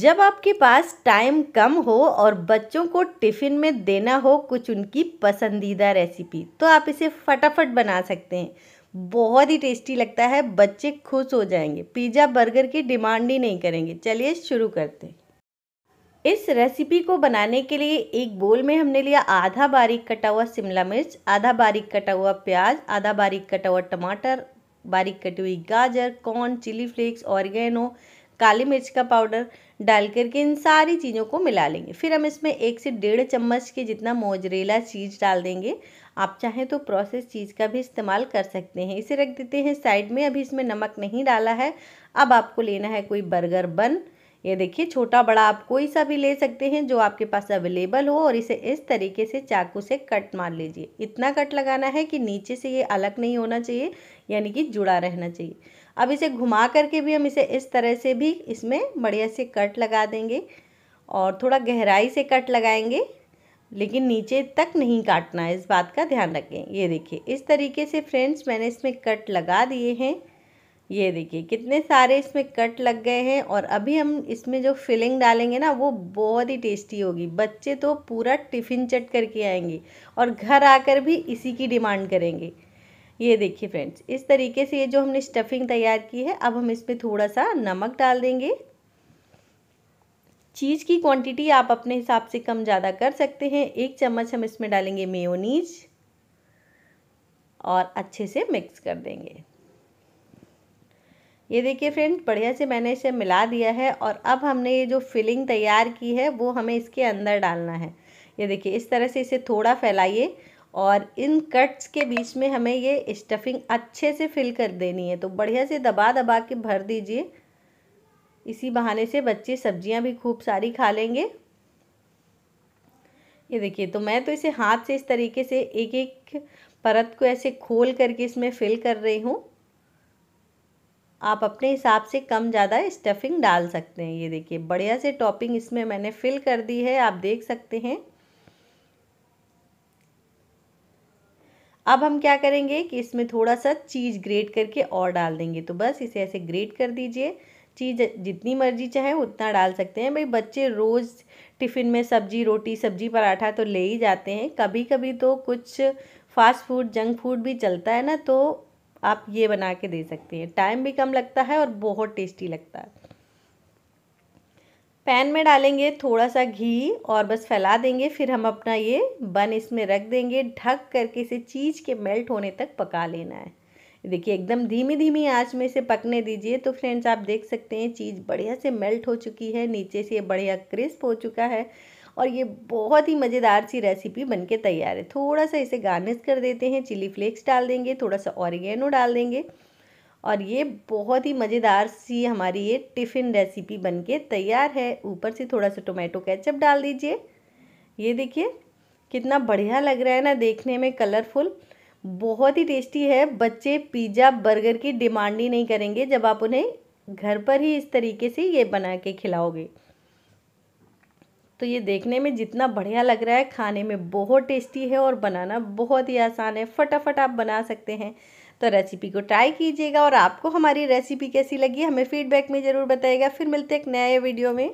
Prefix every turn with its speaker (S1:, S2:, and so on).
S1: जब आपके पास टाइम कम हो और बच्चों को टिफ़िन में देना हो कुछ उनकी पसंदीदा रेसिपी तो आप इसे फटाफट बना सकते हैं बहुत ही टेस्टी लगता है बच्चे खुश हो जाएंगे पिज़्ज़ा बर्गर की डिमांड ही नहीं करेंगे चलिए शुरू करते हैं इस रेसिपी को बनाने के लिए एक बोल में हमने लिया आधा बारीक कटा हुआ शिमला मिर्च आधा बारीक कटा हुआ प्याज आधा बारीक कटा हुआ टमाटर बारीक कटी हुई गाजर कॉर्न चिली फ्लेक्स ऑरिगेनो काली मिर्च का पाउडर डाल करके इन सारी चीज़ों को मिला लेंगे फिर हम इसमें एक से डेढ़ चम्मच के जितना मोजरेला चीज़ डाल देंगे आप चाहें तो प्रोसेस चीज़ का भी इस्तेमाल कर सकते हैं इसे रख देते हैं साइड में अभी इसमें नमक नहीं डाला है अब आपको लेना है कोई बर्गर बन ये देखिए छोटा बड़ा आप कोई सा भी ले सकते हैं जो आपके पास अवेलेबल हो और इसे इस तरीके से चाकू से कट मार लीजिए इतना कट लगाना है कि नीचे से ये अलग नहीं होना चाहिए यानी कि जुड़ा रहना चाहिए अब इसे घुमा करके भी हम इसे इस तरह से भी इसमें बढ़िया से कट लगा देंगे और थोड़ा गहराई से कट लगाएंगे लेकिन नीचे तक नहीं काटना है इस बात का ध्यान रखें ये देखिए इस तरीके से फ्रेंड्स मैंने इसमें कट लगा दिए हैं ये देखिए कितने सारे इसमें कट लग गए हैं और अभी हम इसमें जो फिलिंग डालेंगे ना वो बहुत ही टेस्टी होगी बच्चे तो पूरा टिफ़िन चट करके आएंगे और घर आकर भी इसी की डिमांड करेंगे ये देखिए फ्रेंड्स इस तरीके से ये जो हमने स्टफिंग तैयार की है अब हम इसमें थोड़ा सा नमक डाल देंगे चीज़ की क्वांटिटी आप अपने हिसाब से कम ज़्यादा कर सकते हैं एक चम्मच हम इसमें डालेंगे मेयोनीज और अच्छे से मिक्स कर देंगे ये देखिए फ्रेंड बढ़िया से मैंने इसे मिला दिया है और अब हमने ये जो फिलिंग तैयार की है वो हमें इसके अंदर डालना है ये देखिए इस तरह से इसे थोड़ा फैलाइए और इन कट्स के बीच में हमें ये स्टफिंग अच्छे से फिल कर देनी है तो बढ़िया से दबा दबा के भर दीजिए इसी बहाने से बच्चे सब्जियां भी खूब सारी खा लेंगे ये देखिए तो मैं तो इसे हाथ से इस तरीके से एक एक परत को ऐसे खोल करके इसमें फिल कर रही हूँ आप अपने हिसाब से कम ज़्यादा स्टफिंग डाल सकते हैं ये देखिए बढ़िया से टॉपिंग इसमें मैंने फिल कर दी है आप देख सकते हैं अब हम क्या करेंगे कि इसमें थोड़ा सा चीज़ ग्रेट करके और डाल देंगे तो बस इसे ऐसे ग्रेट कर दीजिए चीज़ जितनी मर्जी चाहे उतना डाल सकते हैं भाई बच्चे रोज़ टिफ़िन में सब्जी रोटी सब्जी पराठा तो ले ही जाते हैं कभी कभी तो कुछ फास्ट फूड जंक फूड भी चलता है ना तो आप ये बना के दे सकते हैं टाइम भी कम लगता है और बहुत टेस्टी लगता है पैन में डालेंगे थोड़ा सा घी और बस फैला देंगे फिर हम अपना ये बन इसमें रख देंगे ढक करके इसे चीज़ के मेल्ट होने तक पका लेना है देखिए एकदम धीमी धीमी आंच में इसे पकने दीजिए तो फ्रेंड्स आप देख सकते हैं चीज़ बढ़िया से मेल्ट हो चुकी है नीचे से ये बढ़िया क्रिस्प हो चुका है और ये बहुत ही मज़ेदार सी रेसिपी बनके तैयार है थोड़ा सा इसे गार्निश कर देते हैं चिली फ्लेक्स डाल देंगे थोड़ा सा ऑरिगेनो डाल देंगे और ये बहुत ही मज़ेदार सी हमारी ये टिफ़िन रेसिपी बनके तैयार है ऊपर से थोड़ा सा टोमेटो केचप डाल दीजिए ये देखिए कितना बढ़िया लग रहा है ना देखने में कलरफुल बहुत ही टेस्टी है बच्चे पिज़्ज़ा बर्गर की डिमांड ही नहीं करेंगे जब आप उन्हें घर पर ही इस तरीके से ये बना के खिलाओगे तो ये देखने में जितना बढ़िया लग रहा है खाने में बहुत टेस्टी है और बनाना बहुत ही आसान है फटाफट आप बना सकते हैं तो रेसिपी को ट्राई कीजिएगा और आपको हमारी रेसिपी कैसी लगी हमें फीडबैक में ज़रूर बताइएगा फिर मिलते एक नए वीडियो में